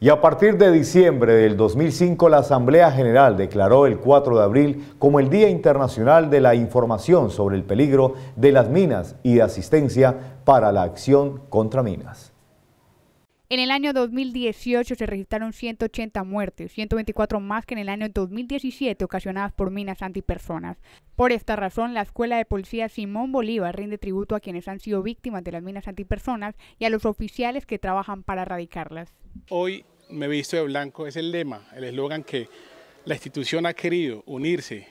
Y a partir de diciembre del 2005, la Asamblea General declaró el 4 de abril como el Día Internacional de la Información sobre el Peligro de las Minas y de Asistencia para la Acción contra Minas. En el año 2018 se registraron 180 muertes, 124 más que en el año 2017 ocasionadas por minas antipersonas. Por esta razón, la Escuela de Policía Simón Bolívar rinde tributo a quienes han sido víctimas de las minas antipersonas y a los oficiales que trabajan para erradicarlas. Hoy me visto de blanco es el lema, el eslogan que la institución ha querido unirse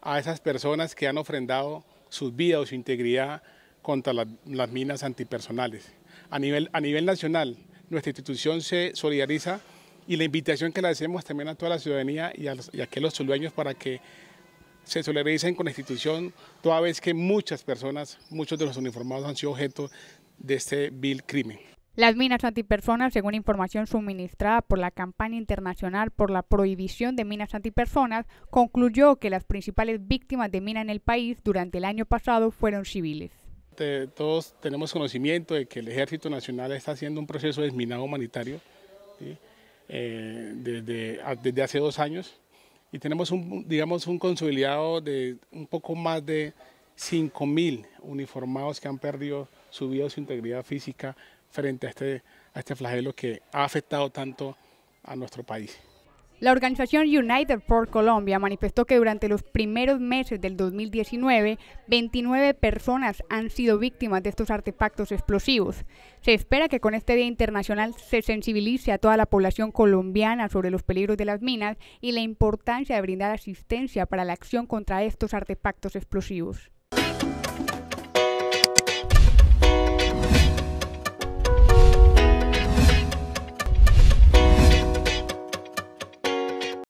a esas personas que han ofrendado sus vidas o su integridad contra las, las minas antipersonales. A nivel, a nivel nacional, nuestra institución se solidariza y la invitación que le hacemos también a toda la ciudadanía y a, aquellos y para que se solidaricen con la institución, toda vez que muchas personas, muchos de los uniformados han sido objeto de este vil crimen. Las minas antipersonas, según información suministrada por la campaña internacional por la prohibición de minas antipersonas, concluyó que las principales víctimas de mina en el país durante el año pasado fueron civiles todos tenemos conocimiento de que el Ejército Nacional está haciendo un proceso de desminado humanitario eh, desde, hace dos años y tenemos un, digamos, un consolidado de un poco más de 5.000 uniformados que han perdido su vida o su integridad física frente este, a este flagelo que ha afectado tanto a nuestro país. La organización United for Colombia manifestó que durante los primeros meses del 2019, 29 personas han sido víctimas de estos artefactos explosivos. Se espera que con este Día Internacional se sensibilice a toda la población colombiana sobre los peligros de las minas y la importancia de brindar asistencia para la acción contra estos artefactos explosivos.